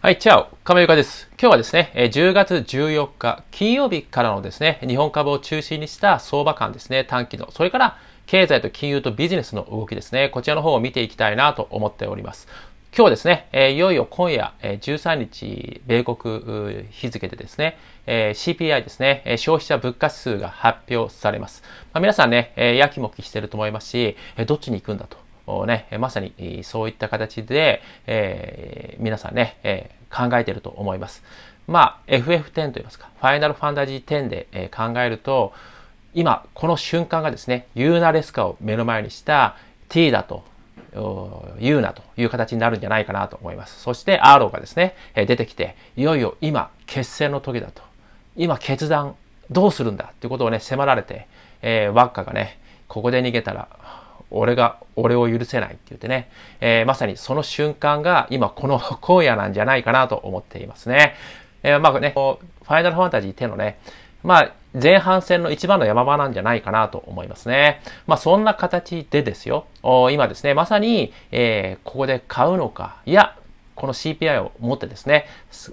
はい、チャオ、亀岡です。今日はですね、10月14日金曜日からのですね、日本株を中心にした相場感ですね、短期の、それから経済と金融とビジネスの動きですね、こちらの方を見ていきたいなと思っております。今日ですね、えいよいよ今夜、え13日、米国日付でですね、え CPI ですね、え消費者物価指数が発表されます。まあ、皆さんね、えやきもきしてると思いますし、えどっちに行くんだと。ね、まさにそういった形で、えー、皆さんね、えー、考えてると思います。まあ、FF10 といいますか、ファイナルファンタジー10で、えー、考えると、今、この瞬間がですね、ユーナレスカを目の前にした T だと、ユーナという形になるんじゃないかなと思います。そして、アーローがですね、えー、出てきて、いよいよ今、決戦の時だと。今、決断、どうするんだということをね、迫られて、えー、ワッカがね、ここで逃げたら、俺が、俺を許せないって言ってね、えー、まさにその瞬間が今この荒野 なんじゃないかなと思っていますね。えー、まあね、ファイナルファンタジー10のね、まあ、前半戦の一番の山場なんじゃないかなと思いますね。まあ、そんな形でですよ。今ですね、まさに、えー、ここで買うのか、いや、この CPI を持ってですね、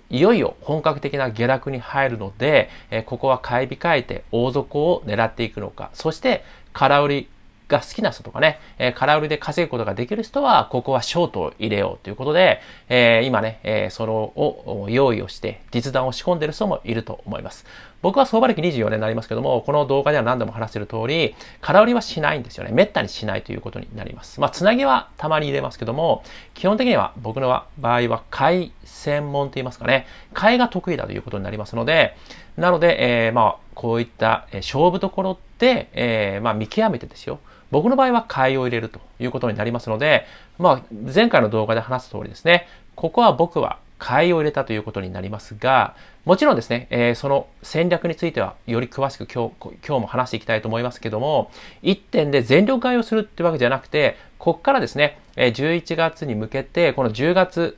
いよいよ本格的な下落に入るので、えー、ここは買い控えて大底を狙っていくのか、そして空売りが好きな人とかね、えー、空売りで稼ぐことができる人は、ここはショートを入れようということで、えー、今ね、えー、それを用意をして、実弾を仕込んでる人もいると思います。僕は相場歴24年になりますけども、この動画では何度も話してる通り、空売りはしないんですよね。滅多にしないということになります。まあ、つなぎはたまに入れますけども、基本的には僕の場合は買い専門といいますかね、買いが得意だということになりますので、なので、えー、まあ、こういった勝負どころって、えー、まあ、見極めてですよ。僕の場合は買いを入れるということになりますので、まあ、前回の動画で話す通りですね、ここは僕は買いを入れたということになりますが、もちろんですね、えー、その戦略についてはより詳しく今日今日も話していきたいと思いますけども、1点で全力買いをするってわけじゃなくて、ここからですね、11月に向けて、この10月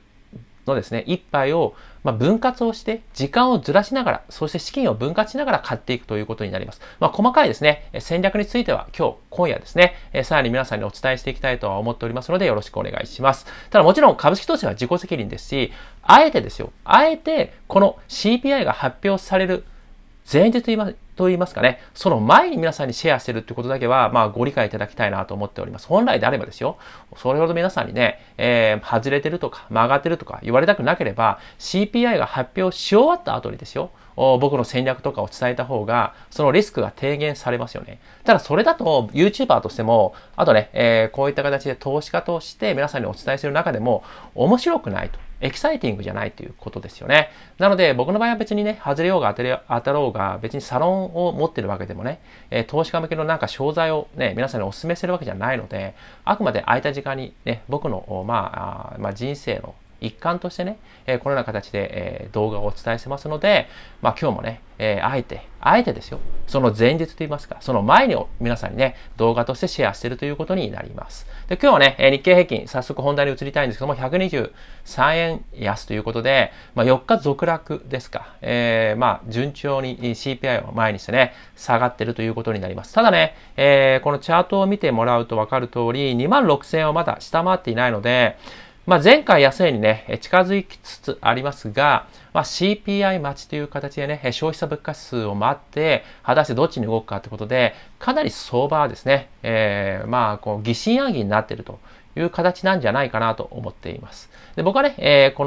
のですね、1杯をまあ、分割をして、時間をずらしながら、そして資金を分割しながら買っていくということになります。まあ、細かいですね、戦略については今日、今夜ですね、えさらに皆さんにお伝えしていきたいとは思っておりますので、よろしくお願いします。ただもちろん株式投資は自己責任ですし、あえてですよ、あえてこの CPI が発表される前日といます、と言いますかね、その前に皆さんにシェアしてるってことだけは、まあ、ご理解いただきたいなと思っております。本来であればですよ、それほど皆さんにね、えー、外れてるとか、曲がってるとか言われたくなければ、CPI が発表し終わった後にですよ、僕の戦略とかを伝えた方が、そのリスクが低減されますよね。ただそれだと YouTuber としても、あとね、えー、こういった形で投資家として皆さんにお伝えする中でも面白くないと。エキサイティングじゃないということですよね。なので僕の場合は別にね、外れようが当て当たろうが、別にサロンを持ってるわけでもね、えー、投資家向けのなんか商材をね、皆さんにお勧めするわけじゃないので、あくまで空いた時間にね、僕の、まあ、まあ、人生の一環としてね、えー、このような形で、えー、動画をお伝えしてますので、まあ今日もね、えー、あえて、あえてですよ、その前日と言いますか、その前に皆さんにね、動画としてシェアしているということになります。で、今日はね、日経平均、早速本題に移りたいんですけども、123円安ということで、まあ4日続落ですか、えー、まあ順調に CPI を前にしてね、下がってるということになります。ただね、えー、このチャートを見てもらうとわかる通り、2万6000円をまだ下回っていないので、まあ、前回安値にね、近づきつつありますが、まあ、CPI 待ちという形でね、消費者物価指数を待って、果たしてどっちに動くかということで、かなり相場はですね、えー、まあ、こう、疑心暗鬼になっているという形なんじゃないかなと思っています。で僕はね、えー、こ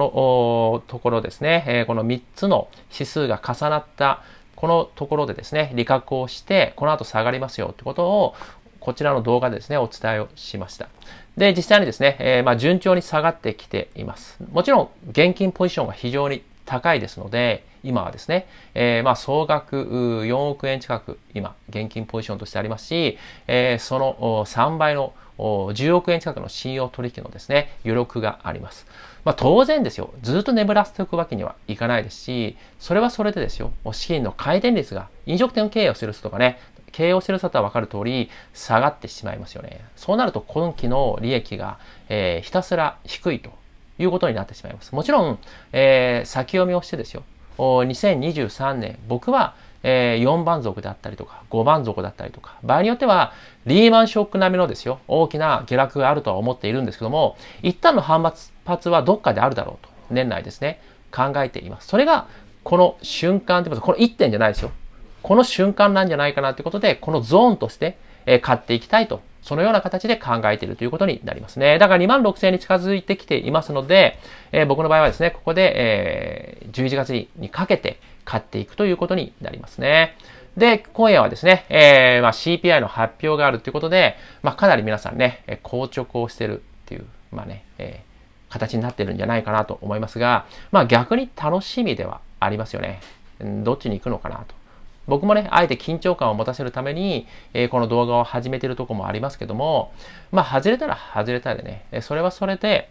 のところですね、えー、この3つの指数が重なった、このところでですね、利確をして、この後下がりますよってことを、こちらの動画でですね、お伝えをしました。で、実際にですね、えー、まあ、順調に下がってきています。もちろん、現金ポジションが非常に高いですので、今はですね、えー、まあ総額4億円近く今、現金ポジションとしてありますし、えー、その3倍の10億円近くの信用取引のですね、余力があります。まあ当然ですよ、ずっと眠らせておくわけにはいかないですし、それはそれでですよ、資金の回転率が飲食店経営をする人とかね、経営をしてる方は分かる通り、下がってしまいますよね。そうなると、今期の利益が、えー、ひたすら低いということになってしまいます。もちろん、えー、先読みをしてですよ。お2023年、僕は、えー、4番族であったりとか、5番族だったりとか、場合によっては、リーマンショック並みのですよ、大きな下落があるとは思っているんですけども、一旦の反発発はどっかであるだろうと、年内ですね、考えています。それが、この瞬間ってこと、この一点じゃないですよ。この瞬間なんじゃないかなということで、このゾーンとして、え買っていきたいと、そのような形で考えているということになりますね。だから2万6000円に近づいてきていますので、えー、僕の場合はですね、ここで、えー、11月にかけて買っていくということになりますね。で、今夜はですね、えー、まあ、CPI の発表があるということで、まあ、かなり皆さんね、え硬直をしてるっていう、まあね、え形になってるんじゃないかなと思いますが、まあ逆に楽しみではありますよね。どっちに行くのかなと。僕もね、あえて緊張感を持たせるために、えー、この動画を始めてるとこもありますけども、まあ、外れたら外れたでね、それはそれで、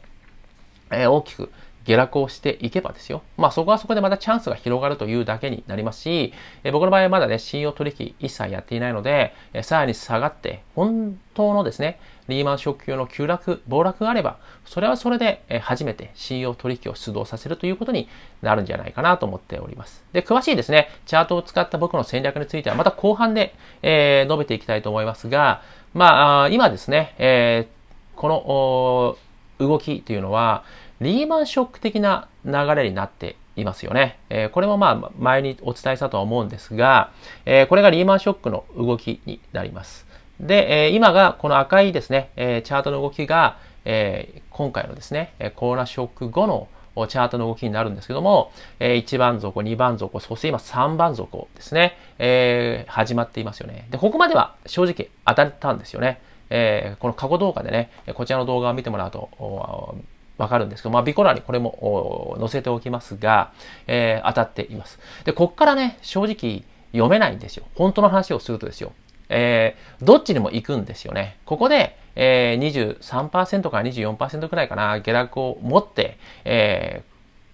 えー、大きく下落をしていけばですよ。まあそこはそこでまたチャンスが広がるというだけになりますし、え僕の場合はまだね、信用取引一切やっていないので、えさらに下がって、本当のですね、リーマンショック級の急落、暴落があれば、それはそれで、え初めて信用取引を出動させるということになるんじゃないかなと思っております。で、詳しいですね、チャートを使った僕の戦略についてはまた後半で、えー、述べていきたいと思いますが、まあ、今ですね、えー、この動きというのは、リーマンショック的な流れになっていますよね。えー、これもまあ前にお伝えしたとは思うんですが、えー、これがリーマンショックの動きになります。で、えー、今がこの赤いですね、えチャートの動きが、え今回のですね、コーナショック後のチャートの動きになるんですけども、え1番底、2番底、そして今3番底ですね、え始まっていますよね。で、ここまでは正直当たったんですよね。えこの過去動画でね、こちらの動画を見てもらうと、わかるんですけど、まあ、ビコラにこれも載せておきますが、えー、当たっています。で、こっからね、正直読めないんですよ。本当の話をするとですよ。えー、どっちにも行くんですよね。ここで、えー、23%から24%くらいかな、下落を持って、え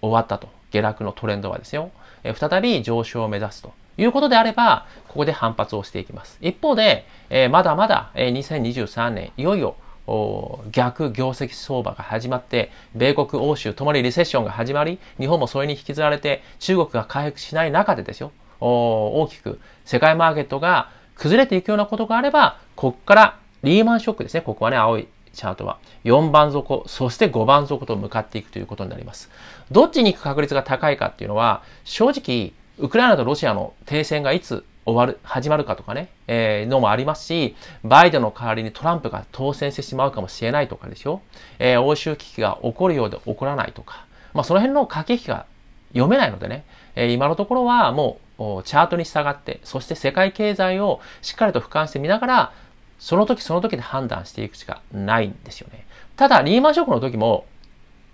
ー、終わったと。下落のトレンドはですよ。えー、再び上昇を目指すと。いうことであれば、ここで反発をしていきます。一方で、えー、まだまだ、えー、2023年、いよいよ逆業績相場が始まって、米国、欧州ともにリセッションが始まり、日本もそれに引きずられて、中国が回復しない中でですよ、大きく世界マーケットが崩れていくようなことがあれば、ここからリーマンショックですね、ここはね、青いチャートは。4番底、そして5番底と向かっていくということになります。どっちに行く確率が高いかっていうのは、正直、ウクライナとロシアの停戦がいつ終わる、始まるかとかね、えー、のもありますし、バイデンの代わりにトランプが当選してしまうかもしれないとかですよ。えー、欧州危機が起こるようで起こらないとか、まあその辺の駆け引きが読めないのでね、えー、今のところはもうチャートに従って、そして世界経済をしっかりと俯瞰してみながら、その時その時で判断していくしかないんですよね。ただ、リーマンショックの時も、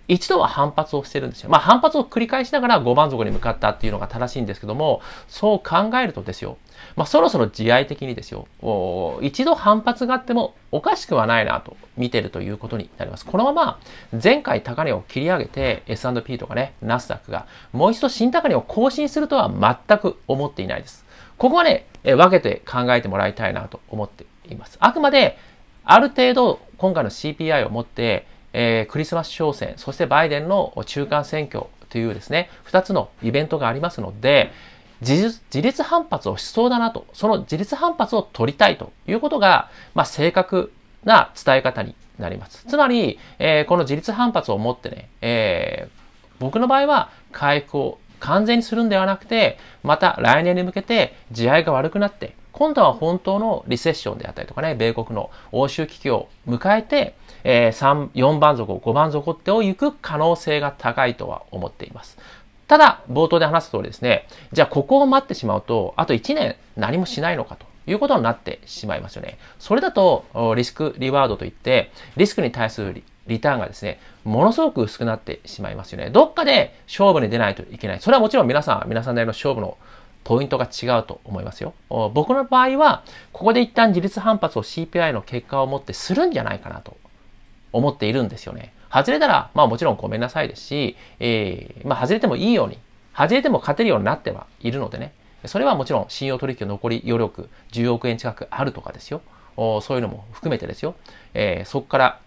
一度は反発をしてるんですよ。まあ反発を繰り返しながらご満足に向かったっていうのが正しいんですけども、そう考えるとですよ、まあそろそろ慈愛的にですよ、一度反発があってもおかしくはないなと見てるということになります。このまま前回高値を切り上げて S&P とかね、ナスダックがもう一度新高値を更新するとは全く思っていないです。ここはね、分けて考えてもらいたいなと思っています。あくまである程度今回の CPI を持ってえー、クリスマス商戦、そしてバイデンの中間選挙というですね、2つのイベントがありますので、自立反発をしそうだなと、その自立反発を取りたいということが、まあ、正確な伝え方になります。つまり、えー、この自立反発を持ってね、えー、僕の場合は回復を完全にするんではなくて、また来年に向けて地合いが悪くなって、今度は本当のリセッションであったりとかね、米国の欧州危機を迎えて、えー、3、4番底、5番底ってを行く可能性が高いとは思っています。ただ、冒頭で話す通りですね、じゃあここを待ってしまうと、あと1年何もしないのかと。いうことになってしまいますよね。それだと、リスクリワードといって、リスクに対するリターンがですね、ものすごく薄くなってしまいますよね。どっかで勝負に出ないといけない。それはもちろん皆さん、皆さんなりの勝負のポイントが違うと思いますよ。僕の場合は、ここで一旦自律反発を CPI の結果をもってするんじゃないかなと思っているんですよね。外れたら、まあもちろんごめんなさいですし、えー、まあ外れてもいいように、外れても勝てるようになってはいるのでね、それはもちろん信用取引の残り余力10億円近くあるとかですよ。そういうのも含めてですよ。えー、そこから、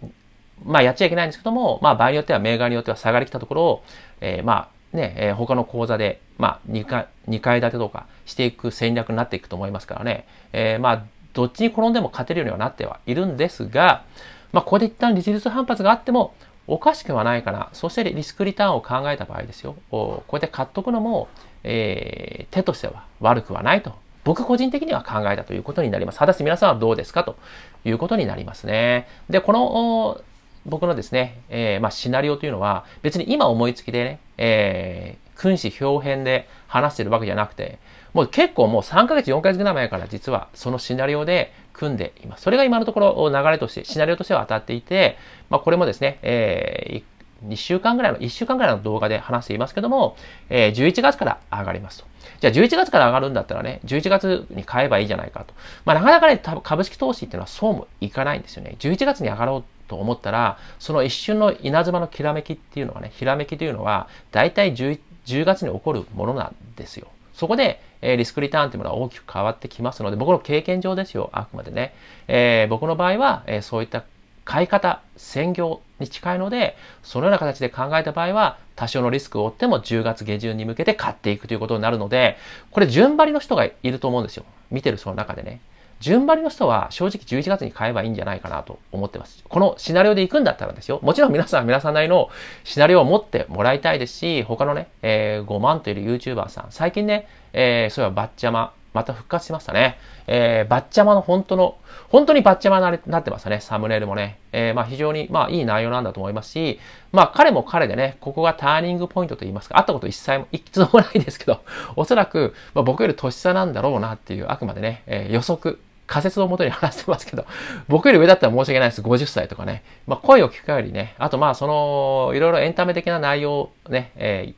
まあやっちゃいけないんですけども、まあ場合によっては銘柄によっては下がりきたところを、えー、まあね、えー、他の講座で、まあ、2階、2階建てとかしていく戦略になっていくと思いますからね、えー、まあ、どっちに転んでも勝てるようにはなってはいるんですが、まあ、ここで一旦立ス反発があっても、おかしくはないかな。そしてリスクリターンを考えた場合ですよ。こうやって買っとくのも、えー、手としては悪くはないと。僕個人的には考えたということになります。果たして皆さんはどうですかということになりますね。で、この僕のですね、えー、まあ、シナリオというのは、別に今思いつきでね、えー、君子表変で話してるわけじゃなくて、もう結構もう3ヶ月、4ヶ月ぐらい前から実はそのシナリオで組んでいます。それが今のところ流れとして、シナリオとしては当たっていて、まあ、これもですね、えー、2週間ぐらいの、1週間ぐらいの動画で話していますけども、えー、11月から上がりますと。じゃあ11月から上がるんだったらね、11月に買えばいいじゃないかと。まあなかなかね、株式投資っていうのはそうもいかないんですよね。11月に上がろうと思ったら、その一瞬の稲妻のきらめきっていうのはね、ひらめきというのは、大体 10, 10月に起こるものなんですよ。そこで、えー、リスクリターンというものは大きく変わってきますので、僕の経験上ですよ、あくまでね。えー、僕の場合は、えー、そういった買い方、専業に近いので、そのような形で考えた場合は、多少のリスクを負っても10月下旬に向けて買っていくということになるので、これ順張りの人がいると思うんですよ。見てるその中でね。順張りの人は正直11月に買えばいいんじゃないかなと思ってます。このシナリオで行くんだったらですよ。もちろん皆さん皆さんなりのシナリオを持ってもらいたいですし、他のね、えー、5万という YouTuber さん、最近ね、えー、そういえばバッチャマ、また復活しましたね。えー、バッチャマの本当の、本当にバッチャマになってましたね、サムネイルもね。えー、まあ非常に、まあいい内容なんだと思いますし、まあ彼も彼でね、ここがターニングポイントと言いますか、会ったこと一切も、一つもないですけど、おそらく、まあ、僕より年下なんだろうなっていう、あくまでね、えー、予測仮説をもとに話してますけど、僕より上だったら申し訳ないです。50歳とかね。まあ、声を聞く限りね、あとまあ、その、いろいろエンタメ的な内容ね、え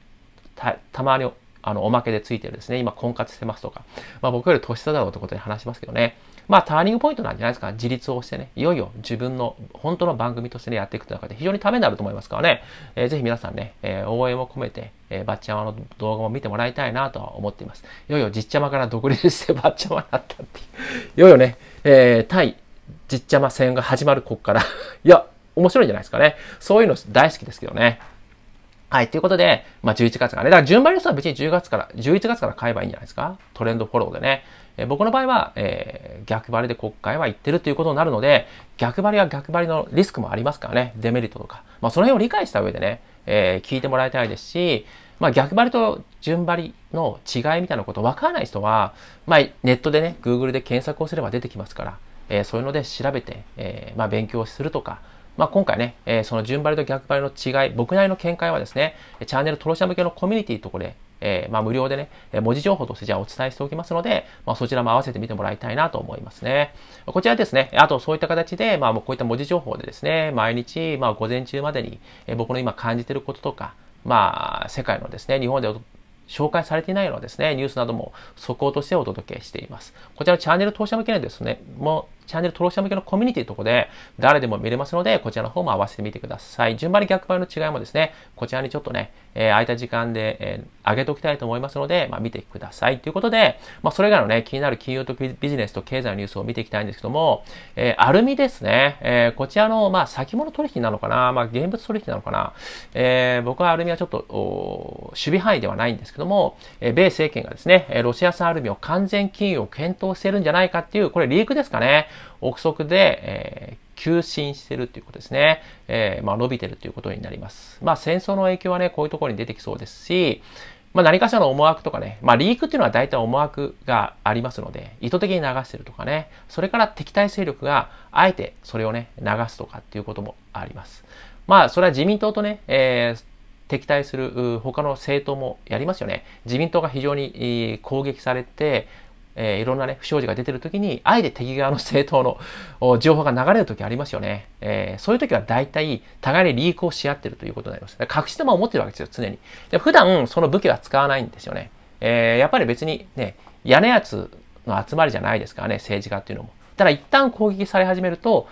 ー、た、たまにあの、おまけでついてるですね、今婚活してますとか、まあ僕より年下だろうってことで話しますけどね、まあターニングポイントなんじゃないですか、自立をしてね、いよいよ自分の本当の番組としてね、やっていくという中で非常にためになると思いますからね、えー、ぜひ皆さんね、えー、応援を込めて、えー、バッチャマの動画も見てもらいたいなとは思っています。いよいよじっちゃまから独立して バッチャマになったっていう。いよいよね、えー、対じっちゃま戦が始まるこっから いや、面白いんじゃないですかね。そういうの大好きですけどね。はい。ということで、まあ、11月からね。だから順番の人は別に10月から、11月から買えばいいんじゃないですかトレンドフォローでね。えー、僕の場合は、えー、逆張りで国会は行ってるということになるので、逆張りは逆張りのリスクもありますからね。デメリットとか。まあ、その辺を理解した上でね、えー、聞いてもらいたいですし、まあ、逆張りと順張りの違いみたいなこと分からない人は、まあ、ネットでね、Google で検索をすれば出てきますから、えー、そういうので調べて、えー、まあ、勉強するとか、まあ、今回ね、えー、その順張りと逆張りの違い、僕なりの見解はですね、チャンネル登録者向けのコミュニティところで、えー、まあ、無料でね、文字情報としてじゃあお伝えしておきますので、まあ、そちらも合わせて見てもらいたいなと思いますね。こちらですね、あとそういった形で、まあ、こういった文字情報でですね、毎日、まあ、午前中までに、えー、僕の今感じていることとか、まあ、世界のですね、日本で紹介されていないようなですね、ニュースなども速報としてお届けしています。こちらのチャンネル投資者向けにですね、もチャンネル登録者向けのコミュニティのとこで、誰でも見れますので、こちらの方も合わせてみてください。順張り逆張りの違いもですね、こちらにちょっとね、えー、空いた時間で、えー、上げておきたいと思いますので、まあ、見てください。ということで、まあ、それ以外のね、気になる金融とビジネスと経済のニュースを見ていきたいんですけども、えー、アルミですね、えこちらの、まあ、先物取引なのかな、まあ、現物取引なのかな、え僕はアルミはちょっと、守備範囲ではないんですけども、え米政権がですね、ロシア産アルミを完全禁輸を検討してるんじゃないかっていう、これリークですかね。憶測で、えー急進してるっていうことですね。えー、まあ、伸びてるということになります。まあ、戦争の影響はね、こういうところに出てきそうですし、まあ、何かしらの思惑とかね、まあ、リークっていうのは大体思惑がありますので、意図的に流してるとかね、それから敵対勢力があえてそれをね、流すとかっていうこともあります。まあ、それは自民党とね、えー、敵対する他の政党もやりますよね。自民党が非常に攻撃されて、えー、いろんなね、不祥事が出てる時に、あえて敵側の政党の情報が流れる時ありますよね。えー、そういう時は大体、互いにリークをし合ってるということになります。隠し玉を持ってるわけですよ、常に。で普段、その武器は使わないんですよね。えー、やっぱり別にね、屋根やつの集まりじゃないですからね、政治家っていうのも。ただ一旦攻撃され始めると、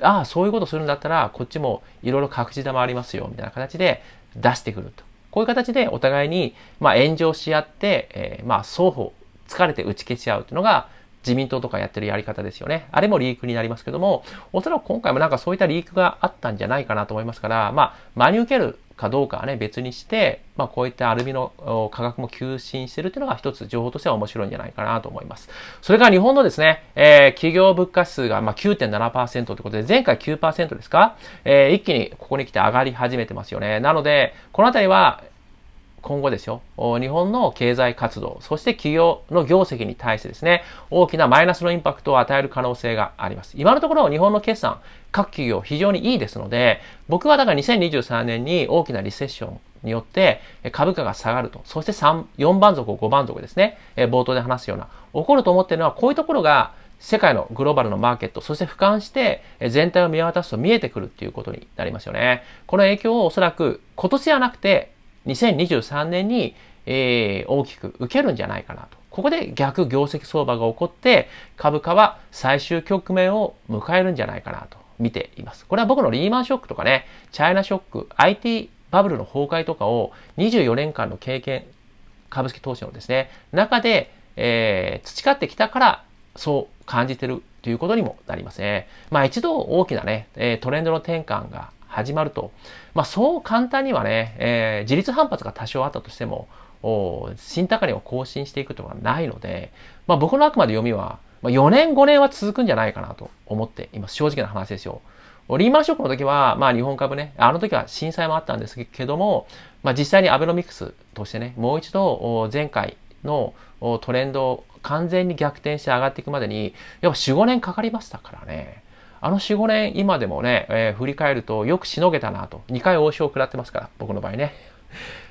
ああ、そういうことするんだったら、こっちもいろいろ隠し玉ありますよ、みたいな形で出してくると。こういう形でお互いに、まあ、炎上し合って、えー、まあ、双方、疲れて打ち消し合うていうのが、自民党とかやってるやり方ですよね。あれもリークになりますけども、おそらく今回もなんかそういったリークがあったんじゃないかなと思いますから、まあ、真に受けるかどうかはね、別にして、まあ、こういったアルミの価格も急進してるっていうのが一つ情報としては面白いんじゃないかなと思います。それから日本のですね、えー、企業物価指数がま9.7%ということで、前回9%ですか、えー、一気にここに来て上がり始めてますよね。なので、このあたりは、今後ですよ、日本の経済活動、そして企業の業績に対してですね、大きなマイナスのインパクトを与える可能性があります。今のところ日本の決算、各企業非常にいいですので、僕はだから2023年に大きなリセッションによって株価が下がると、そして3、4番族、5番族ですね、冒頭で話すような、起こると思っているのはこういうところが世界のグローバルのマーケット、そして俯瞰して全体を見渡すと見えてくるっていうことになりますよね。この影響をおそらく今年はなくて2023年に、えー、大きく受けるんじゃないかなと。ここで逆業績相場が起こって株価は最終局面を迎えるんじゃないかなと見ています。これは僕のリーマンショックとかね、チャイナショック、IT バブルの崩壊とかを24年間の経験、株式投資のですね、中で、えー、培ってきたからそう感じてるということにもなりますね。まあ一度大きなね、トレンドの転換が始まると。まあ、そう簡単にはね、えー、自立反発が多少あったとしても、新高値を更新していくとはないので、まあ、僕のあくまで読みは、まあ、4年5年は続くんじゃないかなと思っています。正直な話ですよ。リーマンショックの時は、まあ日本株ね、あの時は震災もあったんですけども、まあ実際にアベノミクスとしてね、もう一度前回のトレンドを完全に逆転して上がっていくまでに、やっぱ4、5年かかりましたからね。あの4、5年、今でもね、えー、振り返るとよくしのげたなと。2回王将食らってますから、僕の場合ね。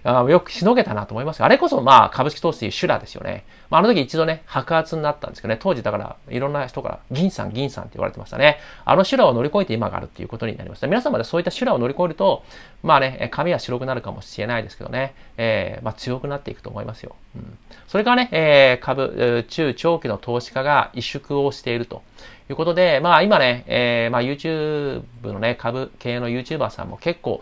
あよくしのげたなと思いますあれこそまあ株式投資という修羅ですよね。まあ、あの時一度ね、白髪になったんですけどね、当時だからいろんな人から銀さん銀さんって言われてましたね。あの修羅を乗り越えて今があるっていうことになりました。皆様でそういった修羅を乗り越えると、まあね、髪は白くなるかもしれないですけどね、えー、まあ強くなっていくと思いますよ。うん、それからね、えー、株、中長期の投資家が萎縮をしているとということで、まあ今ね、えー、まあ YouTube のね、株系の YouTuber さんも結構、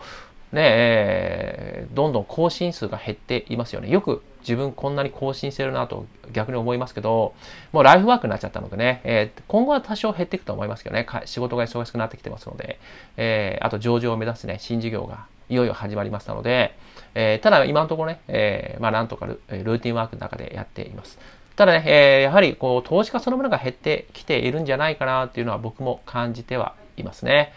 ねえー、どんどん更新数が減っていますよね。よく自分こんなに更新してるなと逆に思いますけど、もうライフワークになっちゃったのでね、えー、今後は多少減っていくと思いますけどね、仕事が忙しくなってきてますので、えー、あと上場を目指すね、新事業がいよいよ始まりましたので、えー、ただ今のところね、えー、まあなんとかルルーティンワークの中でやっています。ただね、えー、やはりこう投資家そのものが減ってきているんじゃないかなっていうのは僕も感じてはいますね。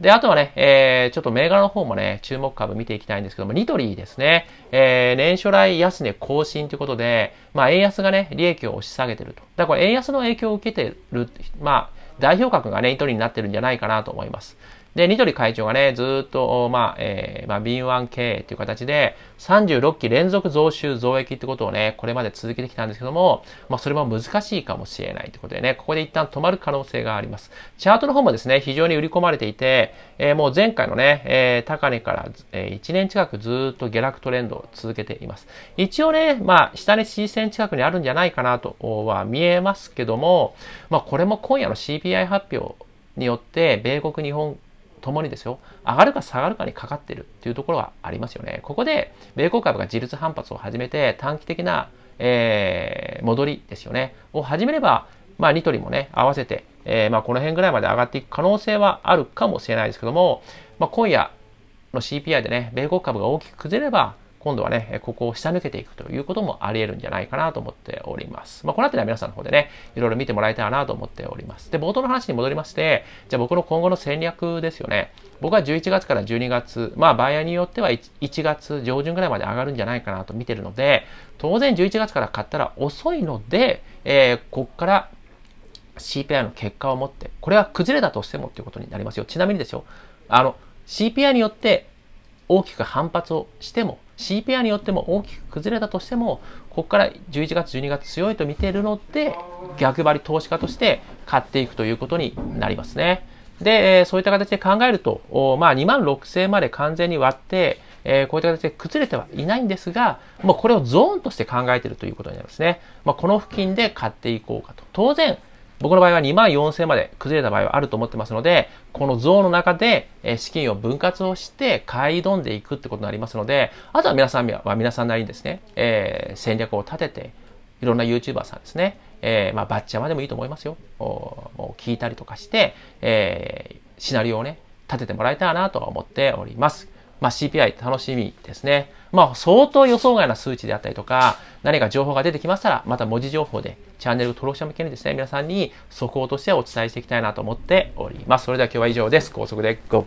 で、あとはね、えー、ちょっと銘柄の方もね、注目株見ていきたいんですけども、ニトリですね、えー、年初来安値更新ということで、まあ、円安がね、利益を押し下げてると。だからこれ、円安の影響を受けてる、まあ、代表格がね、ニトリーになってるんじゃないかなと思います。で、ニトリ会長がね、ずっと、まあ、えー、まあ、B1 経営という形で、36期連続増収増益ってことをね、これまで続けてきたんですけども、まあ、それも難しいかもしれないということでね、ここで一旦止まる可能性があります。チャートの方もですね、非常に売り込まれていて、えー、もう前回のね、えー、高値から、え1年近くずっと下落トレンドを続けています。一応ね、まあ、下値支持線近くにあるんじゃないかなとは見えますけども、まあ、これも今夜の CPI 発表によって、米国、日本、ともにですよ、上がるか下がるかにかかってるっていうところはありますよね。ここで、米国株が自立反発を始めて、短期的な、えー、戻りですよね、を始めれば、まあ、ニトリもね、合わせて、えー、まあ、この辺ぐらいまで上がっていく可能性はあるかもしれないですけども、まあ、今夜の CPI でね、米国株が大きく崩れれば、今度はね、ここを下抜けていくということもあり得るんじゃないかなと思っております。まあ、この辺りは皆さんの方でね、いろいろ見てもらいたいなと思っております。で、冒頭の話に戻りまして、じゃあ僕の今後の戦略ですよね。僕は11月から12月、まあ、場合によっては 1, 1月上旬ぐらいまで上がるんじゃないかなと見てるので、当然11月から買ったら遅いので、えー、ここから CPI の結果を持って、これは崩れたとしてもということになりますよ。ちなみにですよ、あの、CPI によって大きく反発をしても、CPI によっても大きく崩れたとしてもここから11月12月強いと見ているので逆張り投資家として買っていくということになりますね。で、そういった形で考えると、まあ、2万6000円まで完全に割って、えー、こういった形で崩れてはいないんですが、もうこれをゾーンとして考えているということになりますね。まあ、この付近で買っていこうかと。当然、僕の場合は2万4000まで崩れた場合はあると思ってますので、この像の中で資金を分割をして買い挑んでいくってことになりますので、あとは皆さんは皆さんなりにですね、えー、戦略を立てて、いろんな YouTuber さんですね、えー、まあ、バッチャマでもいいと思いますよ。もう聞いたりとかして、えー、シナリオをね、立ててもらいたいなとは思っております。まあ、CPI 楽しみですね。まあ、相当予想外な数値であったりとか、何か情報が出てきましたら、また文字情報でチャンネル登録者向けにですね、皆さんに速報としてお伝えしていきたいなと思っております。それでは今日は以上です。高速で GO!